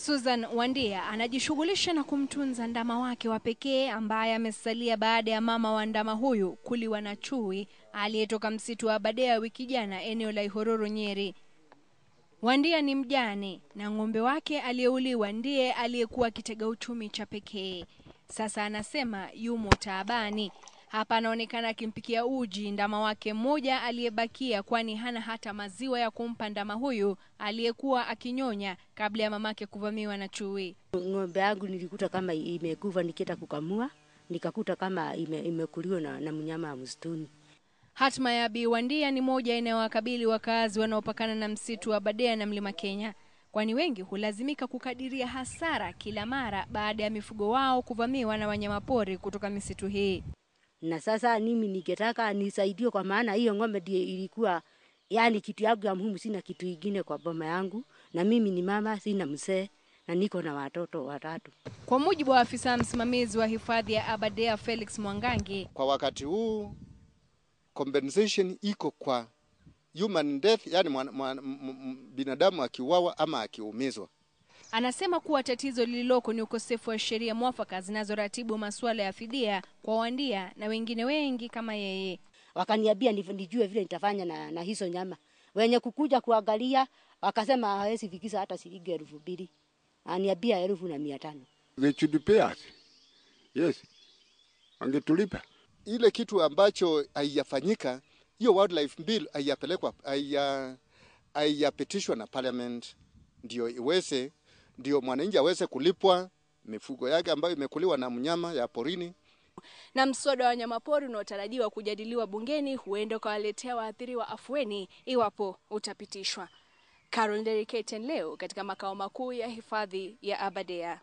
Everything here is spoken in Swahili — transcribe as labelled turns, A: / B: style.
A: Susan Wandia anajishughulisha na kumtunza ndama wake wa pekee ambaye amesalia baada ya mama wa ndama huyu kuliwa na chui aliyetoka msitu wa Abadea wiki jana eneo la Ihororo, Nyeri. Wandia ni mjane na ng'ombe wake aliyeuliwa ndiye aliyekuwa kitega uchumi cha pekee. Sasa anasema yumo taabani hapa anaonekana akimpikia uji ndama wake mmoja aliyebakia, kwani hana hata maziwa ya kumpa ndama huyu aliyekuwa akinyonya kabla ya mamake kuvamiwa na chui.
B: Ng'ombe yangu nilikuta kama imekufa, nikienda kukamua nikakuta kama ime, imekuliwa na, na mnyama wa msituni.
A: Hatma ya Bi Wandia ni moja inayowakabili wakazi wanaopakana na msitu wa Badea na Mlima Kenya, kwani wengi hulazimika kukadiria hasara kila mara baada ya mifugo wao kuvamiwa na wanyamapori kutoka misitu hii.
B: Na sasa mimi ningetaka nisaidie kwa maana hiyo ng'ombe ndiyo ilikuwa yani kitu yangu ya muhimu, sina kitu ingine kwa boma yangu, na mimi ni mama, sina mzee na niko na watoto watatu. Kwa mujibu wa afisa msimamizi
A: wa hifadhi ya Aberdare Felix Mwangangi,
C: kwa wakati huu compensation iko kwa human death, yani binadamu akiuawa ama akiumizwa
A: Anasema kuwa tatizo lililoko ni ukosefu wa sheria mwafaka zinazoratibu masuala ya fidia kwa wandia na wengine wengi kama yeye. Wakaniambia
B: nijue vile nitafanya na, na hizo nyama. Wenye kukuja kuangalia wakasema hawezi fikisa hata shilingi elfu mbili, aniambia elfu na mia tano.
C: They should pay us. Yes, wangetulipa ile kitu ambacho haijafanyika. Hiyo wildlife bill haijapelekwa, haijapitishwa na parliament ndio iweze ndio mwananchi aweze kulipwa mifugo yake ambayo imekuliwa na mnyama ya porini.
A: Na mswada wa wanyamapori unaotarajiwa kujadiliwa bungeni huenda ukawaletea waathiriwa afueni iwapo utapitishwa. Carol Deriketen leo katika makao makuu ya hifadhi ya Abadea.